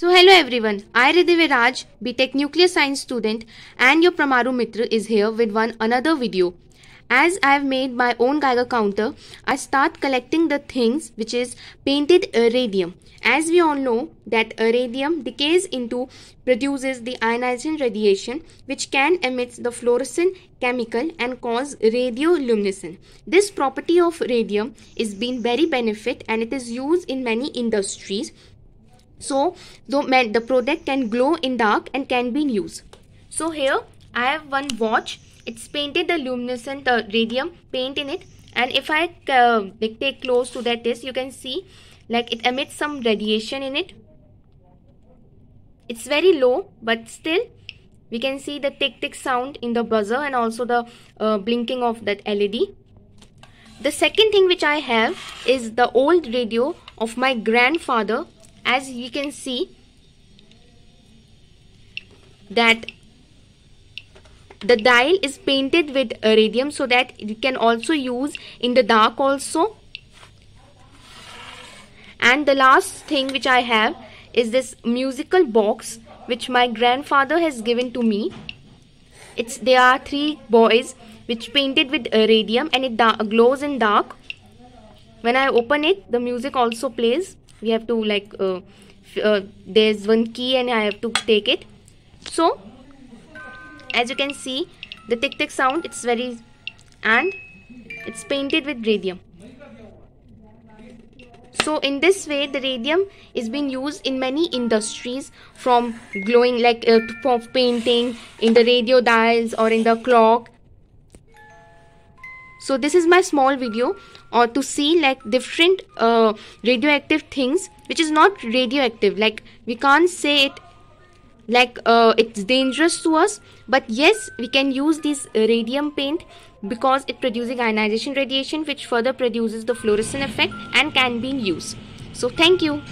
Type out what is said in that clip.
So hello everyone, I Ridhive Raj, BTEC Nuclear Science student and your Pramaru Mitra is here with one another video. As I have made my own Geiger counter, I start collecting the things which is painted radium. As we all know that radium decays into produces the ionizing radiation which can emit the fluorescent chemical and cause radioluminescence. This property of radium is being very benefit and it is used in many industries so the, the product can glow in dark and can be used. So here I have one watch. It's painted the luminescent uh, radium paint in it. And if I uh, take close to that is you can see like it emits some radiation in it. It's very low but still we can see the tick tick sound in the buzzer and also the uh, blinking of that LED. The second thing which I have is the old radio of my grandfather as you can see that the dial is painted with radium so that you can also use in the dark also and the last thing which I have is this musical box which my grandfather has given to me it's there are three boys which painted with radium and it glows in dark when I open it the music also plays we have to like uh, uh, there's one key and I have to take it so as you can see the tick tick sound it's very and it's painted with radium so in this way the radium is being used in many industries from glowing like uh, for painting in the radio dials or in the clock so this is my small video or uh, to see like different uh, radioactive things which is not radioactive like we can't say it like uh, it's dangerous to us but yes we can use this radium paint because it produces ionization radiation which further produces the fluorescent effect and can be in use so thank you